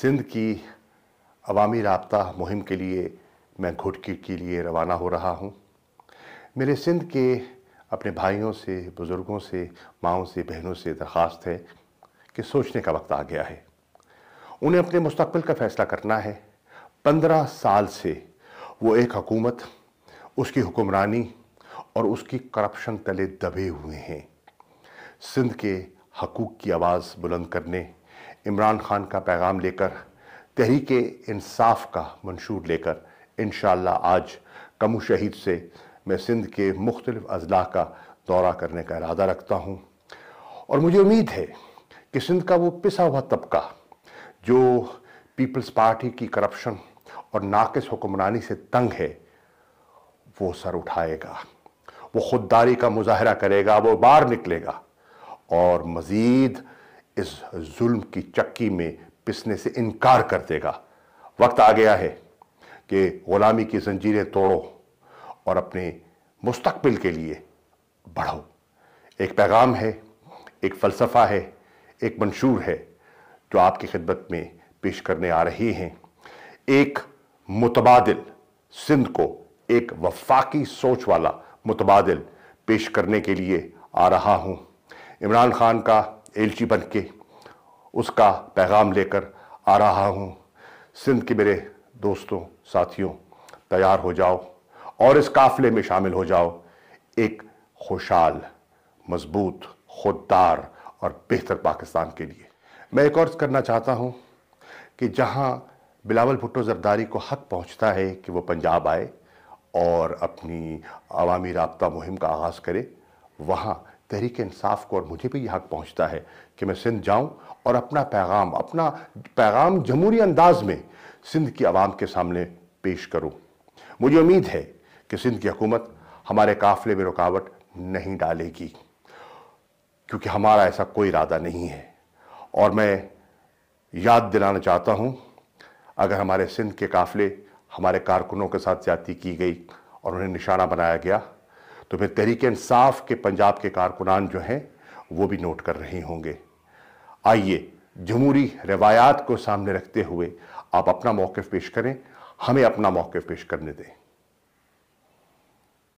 सिंध की अवामी रबता मुहिम के लिए मैं घुटकी के लिए रवाना हो रहा हूँ मेरे सिंध के अपने भाइयों से बुज़ुर्गों से माओ से बहनों से दरख्वास्त है कि सोचने का वक्त आ गया है उन्हें अपने मुस्तबिल का फ़ैसला करना है पंद्रह साल से वो एक हकूमत उसकी हुक्मरानी और उसकी करप्शन तले दबे हुए हैं सिंध के हकूक़ की आवाज़ बुलंद करने इमरान खान का पैगाम लेकर तहरीक इंसाफ का मंशूर लेकर इन आज कमू शहीद से मैं सिंध के मुख्तलिफ अजला का दौरा करने का इरादा रखता हूँ और मुझे उम्मीद है कि सिंध का वो पिसा हुआ तबका जो पीपल्स पार्टी की करप्शन और नाकस हुक्मरानी से तंग है वो सर उठाएगा वो खुददारी का मुजाहरा करेगा वो बाहर निकलेगा और मज़ीद इस जुल्म की चक्की में पिसने से इनकार कर देगा वक्त आ गया है कि ग़ुलामी की जंजीरें तोड़ो और अपने मुस्तबिल के लिए बढ़ो एक पैगाम है एक फ़लसफ़ा है एक मंशूर है जो आपकी खिदमत में पेश करने आ रही हैं एक मुतबादल सिंध को एक वफाकी सोच वाला मुतबादल पेश करने के लिए आ रहा हूँ इमरान खान का एलची बन के उसका पैगाम लेकर आ रहा हूँ सिंध के मेरे दोस्तों साथियों तैयार हो जाओ और इस काफले में शामिल हो जाओ एक खुशहाल मजबूत खुददार और बेहतर पाकिस्तान के लिए मैं एक और करना चाहता हूँ कि जहाँ बिलावल भुट्टो जरदारी को हक पहुँचता है कि वो पंजाब आए और अपनी अवामी रबता मुहिम का आगाज़ करे वहाँ तहरीक इंसाफ को और मुझे भी यह हक पहुँचता है कि मैं सिंध जाऊँ और अपना पैगाम अपना पैगाम जमहूरी अंदाज में सिंध की आवाम के सामने पेश करूँ मुझे उम्मीद है कि सिंध की हुकूमत हमारे काफ़िले में रुकावट नहीं डालेगी क्योंकि हमारा ऐसा कोई इरादा नहीं है और मैं याद दिलाना चाहता हूँ अगर हमारे सिंध के काफ़िले हमारे कारकुनों के साथ ज्यादा की गई और उन्हें निशाना बनाया गया तो फिर तहरीक इंसाफ के पंजाब के कारकुनान जो हैं वो भी नोट कर रहे होंगे आइए जमहूरी रवायात को सामने रखते हुए आप अपना मौक़ पेश करें हमें अपना मौक़ पेश करने दें